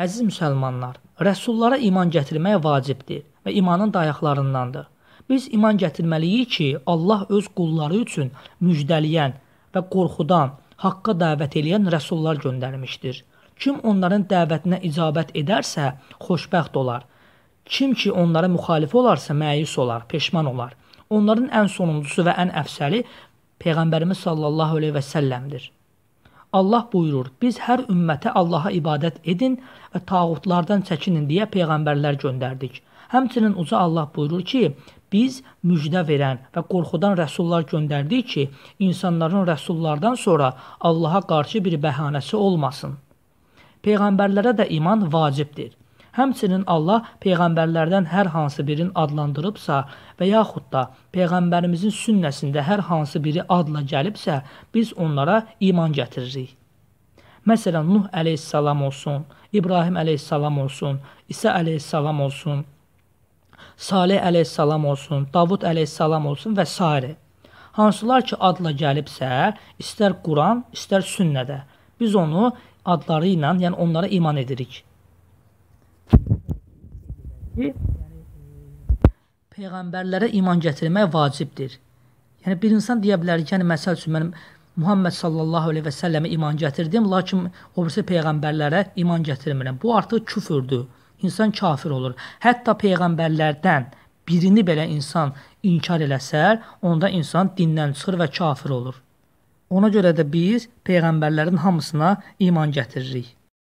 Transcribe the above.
Əziz müsəlmanlar, rəsullara iman gətirmək vacibdir və imanın dayaqlarındandır. Biz iman gətirməliyik ki, Allah öz qulları üçün müjdələyən və qorxudan, haqqa dəvət eləyən rəsullar göndərmişdir. Kim onların dəvətinə icabət edərsə, xoşbəxt olar. Kim ki onlara müxalif olarsa, məyus olar, peşman olar. Onların ən sonuncusu və ən əfsəli peyğəmbərimiz sallallahu əleyhi və səlləmdir. Allah buyurur: "Biz hər ümmətə Allaha ibadət edin və e, tağutlardan çəkinin" deyə peyğəmbərlər göndərdik. Həmçinin uca Allah buyurur ki: "Biz müjdə verən və qorxudan rəsullar göndərdik ki, insanların rəsullardan sonra Allaha qarşı bir bəhanəsi olmasın." Peyğəmbərlərə də iman vacibdir. Həmçinin Allah peyğəmbərlərdən hər hansı birini adlandırıbsa və yaxud da peyğəmbərimizin sünnəsində hər hansı biri adla gəlibsə, biz onlara iman gətiririk. Məsələn, Nuh əleyhissalam olsun, İbrahim əleyhissalam olsun, İsa əleyhissalam olsun, Salih əleyhissalam olsun, Davud əleyhissalam olsun və s. Hansılar ki adla gəlibsə, istər Quran, istər sünnədə, biz onu adları ilə, yəni onlara iman edirik ki, yəni peyğəmbərlərə iman gətirmək vacibdir. Yəni bir insan deyə bilər ki, yəni məsəl üçün mənim Muhammed sallallahu əleyhi və səlləmə iman gətirdim, lakin o birisi peyğəmbərlərə iman gətirmirəm. Bu artıq küfrdür. İnsan kafir olur. Hətta peyğəmbərlərdən birini belə insan inkar eləsə, onda insan dindən çıxır və kafir olur. Ona görə də biz peyğəmbərlərin hamısına iman gətiririk.